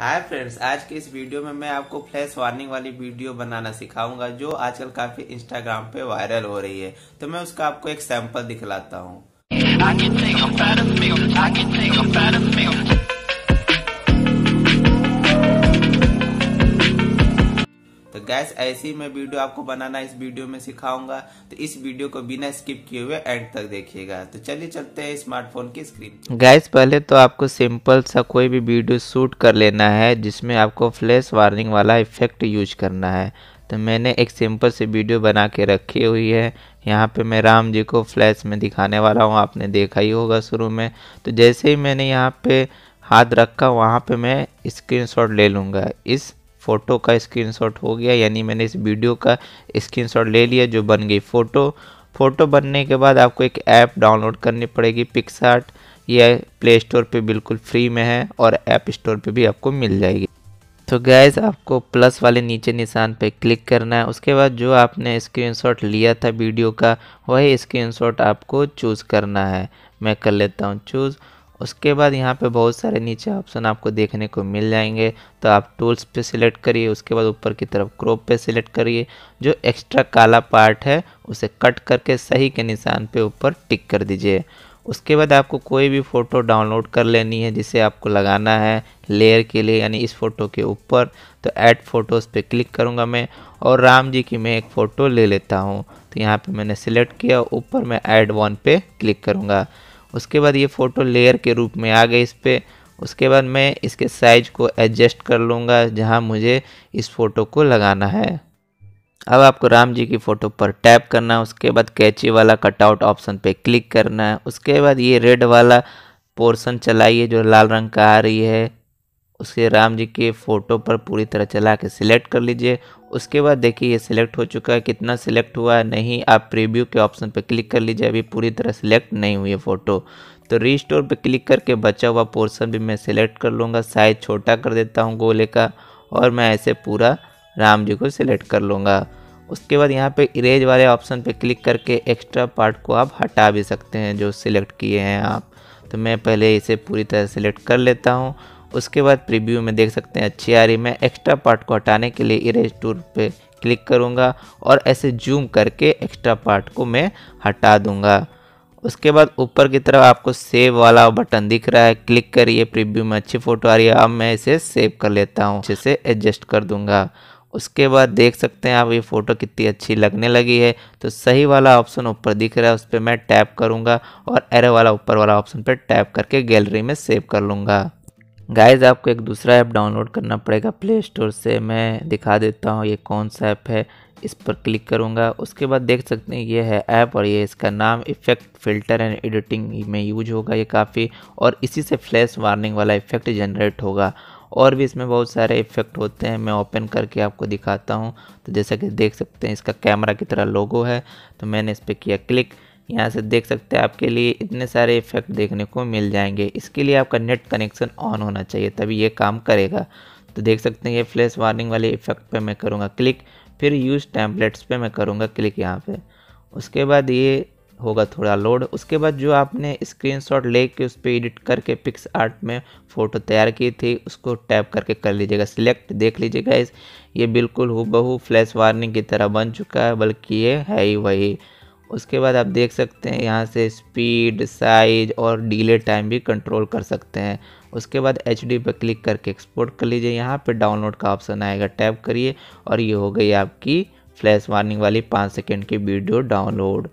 hi friends आज के इस वीडियो में मैं आपको फ्लैश वार्निंग वाली वीडियो बनाना सिखाऊंगा जो आजकल काफी इंस्टाग्राम पे वायरल हो रही है तो मैं उसका आपको एक सैंपल दिखलाता हूँ गैस ऐसी मैं वीडियो आपको बनाना इस वीडियो में सिखाऊंगा तो इस वीडियो को बिना स्किप किए हुए एंड तक देखिएगा तो चलिए चलते हैं स्मार्टफोन की स्क्रीन गैस पहले तो आपको सिंपल सा कोई भी वीडियो शूट कर लेना है जिसमें आपको फ्लैश वार्निंग वाला इफेक्ट यूज करना है तो मैंने एक सिंपल सी वीडियो बना के रखी हुई है यहाँ पे मैं राम जी को फ्लैश में दिखाने वाला हूँ आपने देखा ही होगा शुरू में तो जैसे ही मैंने यहाँ पे हाथ रखा वहाँ पे मैं स्क्रीनशॉट ले लूँगा इस फ़ोटो का स्क्रीनशॉट हो गया यानी मैंने इस वीडियो का स्क्रीनशॉट ले लिया जो बन गई फ़ोटो फ़ोटो बनने के बाद आपको एक ऐप डाउनलोड करनी पड़ेगी पिक्सार्ट यह प्ले स्टोर पर बिल्कुल फ्री में है और ऐप स्टोर पर भी आपको मिल जाएगी तो गैज़ आपको प्लस वाले नीचे निशान पे क्लिक करना है उसके बाद जो आपने स्क्रीनशॉट लिया था वीडियो का वही स्क्रीनशॉट आपको चूज़ करना है मैं कर लेता हूँ चूज़ उसके बाद यहाँ पे बहुत सारे नीचे ऑप्शन आपको देखने को मिल जाएंगे तो आप टूल्स पे सिलेक्ट करिए उसके बाद ऊपर की तरफ क्रॉप पे सिलेक्ट करिए जो एक्स्ट्रा काला पार्ट है उसे कट करके सही के निशान पे ऊपर टिक कर दीजिए उसके बाद आपको कोई भी फ़ोटो डाउनलोड कर लेनी है जिसे आपको लगाना है लेयर के लिए यानी इस फ़ोटो के ऊपर तो ऐड फ़ोटोज़ पे क्लिक करूँगा मैं और राम जी की मैं एक फ़ोटो ले लेता हूँ तो यहाँ पे मैंने सिलेक्ट किया ऊपर मैं ऐड वन पे क्लिक करूँगा उसके बाद ये फ़ोटो लेयर के रूप में आ गई इस पर उसके बाद मैं इसके साइज़ को एडजस्ट कर लूँगा जहाँ मुझे इस फ़ोटो को लगाना है अब आपको राम जी की फ़ोटो पर टैप करना है उसके बाद कैची वाला कटआउट ऑप्शन पे क्लिक करना है उसके बाद ये रेड वाला पोर्शन चलाइए जो लाल रंग का आ रही है उसके राम जी के फ़ोटो पर पूरी तरह चला के सिलेक्ट कर लीजिए उसके बाद देखिए ये सिलेक्ट हो चुका है कितना सिलेक्ट हुआ है नहीं आप प्रीव्यू के ऑप्शन पर क्लिक कर लीजिए अभी पूरी तरह सिलेक्ट नहीं हुई है फ़ोटो तो रीस्टोर पर क्लिक करके बचा हुआ पोर्सन भी मैं सिलेक्ट कर लूँगा साइज छोटा कर देता हूँ गोले का और मैं ऐसे पूरा राम जी को सिलेक्ट कर लूँगा उसके बाद यहाँ पे इरेज वाले ऑप्शन पे क्लिक करके एक्स्ट्रा पार्ट को आप हटा भी सकते हैं जो सिलेक्ट किए हैं आप तो मैं पहले इसे पूरी तरह सेलेक्ट कर लेता हूँ उसके बाद प्रीव्यू में देख सकते हैं अच्छी आ रही मैं एक्स्ट्रा पार्ट को हटाने के लिए इरेज टूर पे क्लिक करूँगा और ऐसे जूम करके एक्स्ट्रा पार्ट को मैं हटा दूँगा उसके बाद ऊपर की तरफ आपको सेव वाला बटन दिख रहा है क्लिक करिए प्रीव्यू में अच्छी फ़ोटो आ रही है अब मैं इसे सेव कर लेता हूँ अच्छे से एडजस्ट कर दूँगा उसके बाद देख सकते हैं आप ये फ़ोटो कितनी अच्छी लगने लगी है तो सही वाला ऑप्शन ऊपर दिख रहा है उस पर मैं टैप करूँगा और एरे वाला ऊपर वाला ऑप्शन पर टैप करके गैलरी में सेव कर लूँगा गाइज आपको एक दूसरा ऐप डाउनलोड करना पड़ेगा प्ले स्टोर से मैं दिखा देता हूँ ये कौन सा ऐप है इस पर क्लिक करूँगा उसके बाद देख सकते हैं ये है ऐप और ये इसका नाम इफ़ेक्ट फ़िल्टर एंड एडिटिंग में यूज होगा ये काफ़ी और इसी से फ्लैश वार्निंग वाला इफ़ेक्ट जनरेट होगा और भी इसमें बहुत सारे इफ़ेक्ट होते हैं मैं ओपन करके आपको दिखाता हूँ तो जैसा कि देख सकते हैं इसका कैमरा की तरह लोगो है तो मैंने इस पर किया क्लिक यहाँ से देख सकते हैं आपके लिए इतने सारे इफेक्ट देखने को मिल जाएंगे इसके लिए आपका नेट कनेक्शन ऑन होना चाहिए तभी ये काम करेगा तो देख सकते हैं ये फ्लैश वार्निंग वाले इफेक्ट पे मैं करूँगा क्लिक फिर यूज़ टैंपलेट्स पे मैं करूँगा क्लिक यहाँ पे उसके बाद ये होगा थोड़ा लोड उसके बाद जो आपने स्क्रीनशॉट लेके उस पर एडिट करके पिक्स आर्ट में फ़ोटो तैयार की थी उसको टैप करके कर लीजिएगा सिलेक्ट देख लीजिएगा इस ये बिल्कुल हूबहू फ्लैश वार्निंग की तरह बन चुका है बल्कि ये है ही वही उसके बाद आप देख सकते हैं यहाँ से स्पीड साइज और डिले टाइम भी कंट्रोल कर सकते हैं उसके बाद एच डी पर क्लिक करके एक्सपोर्ट कर लीजिए यहाँ पे डाउनलोड का ऑप्शन आएगा टैप करिए और ये हो गई आपकी फ्लैश वार्निंग वाली पाँच सेकेंड की वीडियो डाउनलोड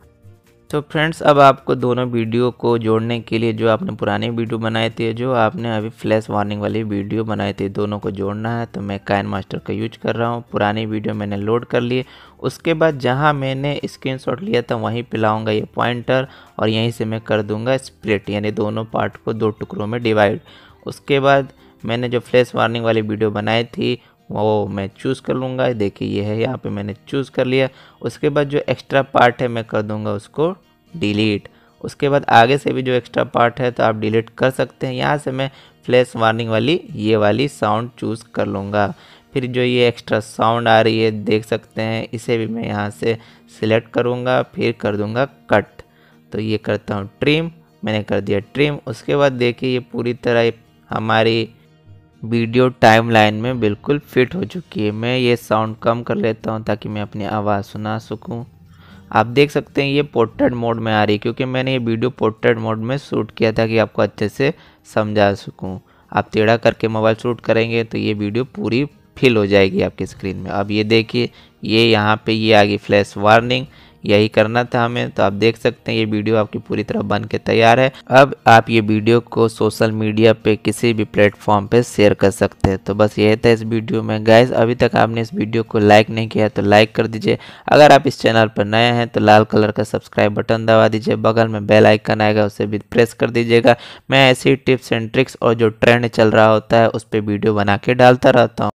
तो फ्रेंड्स अब आपको दोनों वीडियो को जोड़ने के लिए जो आपने पुराने वीडियो बनाए थे जो आपने अभी फ्लैश वार्निंग वाली वीडियो बनाए थे दोनों को जोड़ना है तो मैं काइन मास्टर का यूज कर रहा हूँ पुरानी वीडियो मैंने लोड कर लिए उसके बाद जहाँ मैंने स्क्रीनशॉट लिया था वहीं पे ये पॉइंटर और यहीं से मैं कर दूँगा स्प्लिट यानी दोनों पार्ट को दो टुकड़ों में डिवाइड उसके बाद मैंने जो फ्लैश वार्निंग वाली वीडियो बनाई थी वो मैं चूज़ कर लूँगा देखिए ये है यहाँ पे मैंने चूज़ कर लिया उसके बाद जो एक्स्ट्रा पार्ट है मैं कर दूँगा उसको डिलीट उसके बाद आगे से भी जो एक्स्ट्रा पार्ट है तो आप डिलीट कर सकते हैं यहाँ से मैं फ्लैश वार्निंग वाली ये वाली साउंड चूज़ कर लूँगा फिर जो ये एक्स्ट्रा साउंड आ रही है देख सकते हैं इसे भी मैं यहाँ से सिलेक्ट करूँगा फिर कर दूँगा कट तो ये करता हूँ ट्रिम मैंने कर दिया ट्रिम उसके बाद देखिए ये पूरी तरह हमारी वीडियो टाइमलाइन में बिल्कुल फिट हो चुकी है मैं ये साउंड कम कर लेता हूँ ताकि मैं अपनी आवाज़ सुना सकूँ आप देख सकते हैं ये पोर्ट्रेट मोड में आ रही है क्योंकि मैंने ये वीडियो पोर्ट्रेट मोड में शूट किया था कि आपको अच्छे से समझा सकूँ आप टेढ़ा करके मोबाइल शूट करेंगे तो ये वीडियो पूरी फिल हो जाएगी आपकी स्क्रीन में अब ये देखिए ये यहाँ पे ये आ गई फ्लैश वार्निंग यही करना था हमें तो आप देख सकते हैं ये वीडियो आपकी पूरी तरह बन के तैयार है अब आप ये वीडियो को सोशल मीडिया पे किसी भी प्लेटफॉर्म पे शेयर कर सकते हैं तो बस यही था इस वीडियो में गैस अभी तक आपने इस वीडियो को लाइक नहीं किया तो लाइक कर दीजिए अगर आप इस चैनल पर नए हैं तो लाल कलर का सब्सक्राइब बटन दबा दीजिए बगल में बेल आइकन आएगा उसे भी प्रेस कर दीजिएगा मैं ऐसी टिप्स एंड ट्रिक्स और जो ट्रेंड चल रहा होता है उस पर वीडियो बना के डालता रहता हूँ